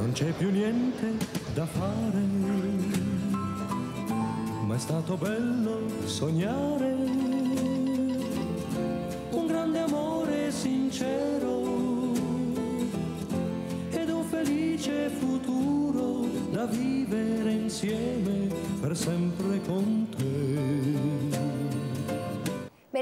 non c'è più niente da fare, ma è stato bello sognare un grande amore sincero ed un felice futuro da vivere insieme per sempre con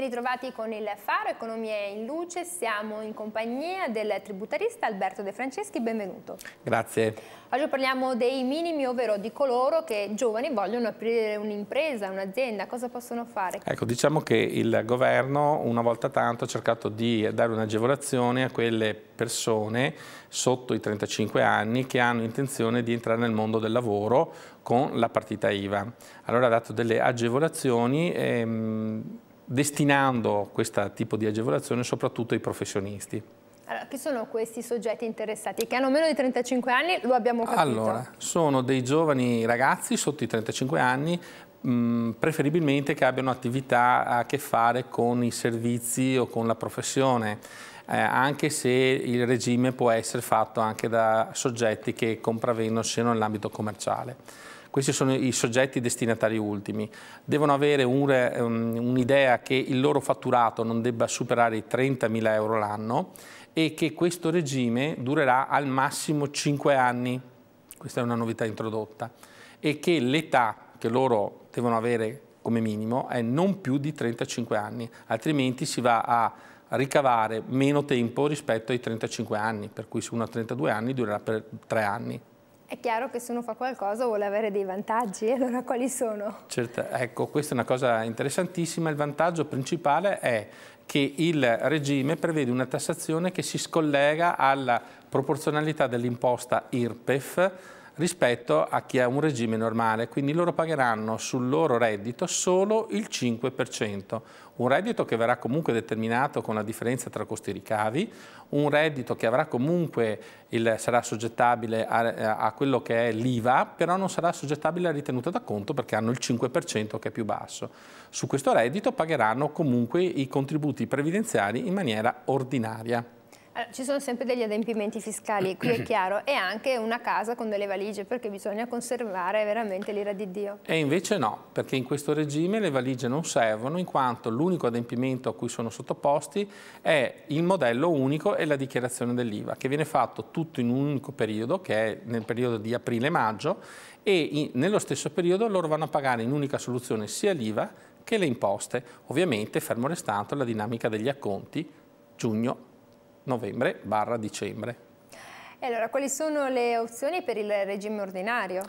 ritrovati con il Faro Economia in Luce, siamo in compagnia del tributarista Alberto De Franceschi, benvenuto. Grazie. Oggi parliamo dei minimi, ovvero di coloro che giovani vogliono aprire un'impresa, un'azienda, cosa possono fare? Ecco, diciamo che il governo una volta tanto ha cercato di dare un'agevolazione a quelle persone sotto i 35 anni che hanno intenzione di entrare nel mondo del lavoro con la partita IVA. Allora ha dato delle agevolazioni ehm, destinando questo tipo di agevolazione soprattutto ai professionisti. Allora, chi sono questi soggetti interessati? Che hanno meno di 35 anni, lo abbiamo capito. Allora, sono dei giovani ragazzi sotto i 35 anni, mh, mm, preferibilmente che abbiano attività a che fare con i servizi o con la professione, eh, anche se il regime può essere fatto anche da soggetti che compravendolo siano nell'ambito commerciale questi sono i soggetti destinatari ultimi, devono avere ehm, un'idea che il loro fatturato non debba superare i 30.000 euro l'anno e che questo regime durerà al massimo 5 anni, questa è una novità introdotta, e che l'età che loro devono avere come minimo è non più di 35 anni, altrimenti si va a ricavare meno tempo rispetto ai 35 anni, per cui se uno ha 32 anni durerà per 3 anni. È chiaro che se uno fa qualcosa vuole avere dei vantaggi, allora quali sono? Certo, ecco, questa è una cosa interessantissima. Il vantaggio principale è che il regime prevede una tassazione che si scollega alla proporzionalità dell'imposta IRPEF rispetto a chi ha un regime normale, quindi loro pagheranno sul loro reddito solo il 5%, un reddito che verrà comunque determinato con la differenza tra costi e ricavi, un reddito che avrà comunque il, sarà soggettabile a, a quello che è l'IVA, però non sarà soggettabile alla ritenuta da conto perché hanno il 5% che è più basso. Su questo reddito pagheranno comunque i contributi previdenziali in maniera ordinaria ci sono sempre degli adempimenti fiscali, qui è chiaro, e anche una casa con delle valigie perché bisogna conservare veramente l'ira di Dio. E invece no, perché in questo regime le valigie non servono in quanto l'unico adempimento a cui sono sottoposti è il modello unico e la dichiarazione dell'IVA che viene fatto tutto in un unico periodo che è nel periodo di aprile-maggio e in, nello stesso periodo loro vanno a pagare in unica soluzione sia l'IVA che le imposte, ovviamente fermo restando la dinamica degli acconti giugno novembre-dicembre. barra E allora, quali sono le opzioni per il regime ordinario?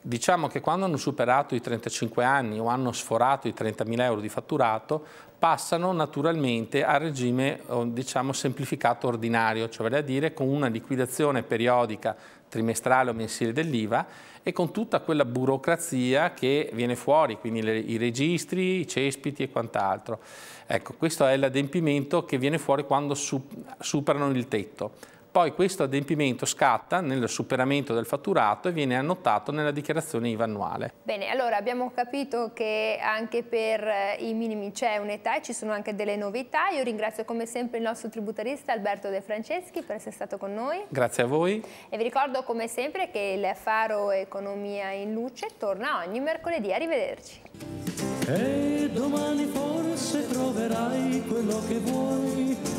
diciamo che quando hanno superato i 35 anni o hanno sforato i 30.000 euro di fatturato, passano naturalmente al regime eh, diciamo, semplificato ordinario, cioè vale a dire con una liquidazione periodica trimestrale o mensile dell'IVA e con tutta quella burocrazia che viene fuori, quindi le, i registri, i cespiti e quant'altro. Ecco, questo è l'adempimento che viene fuori quando su, superano il tetto. Poi questo adempimento scatta nel superamento del fatturato e viene annotato nella dichiarazione IVA annuale. Bene, allora abbiamo capito che anche per eh, i minimi c'è un'età e ci sono anche delle novità. Io ringrazio come sempre il nostro tributarista Alberto De Franceschi per essere stato con noi. Grazie a voi. E vi ricordo come sempre che il Faro Economia in Luce torna ogni mercoledì. Arrivederci. E domani forse troverai quello che vuoi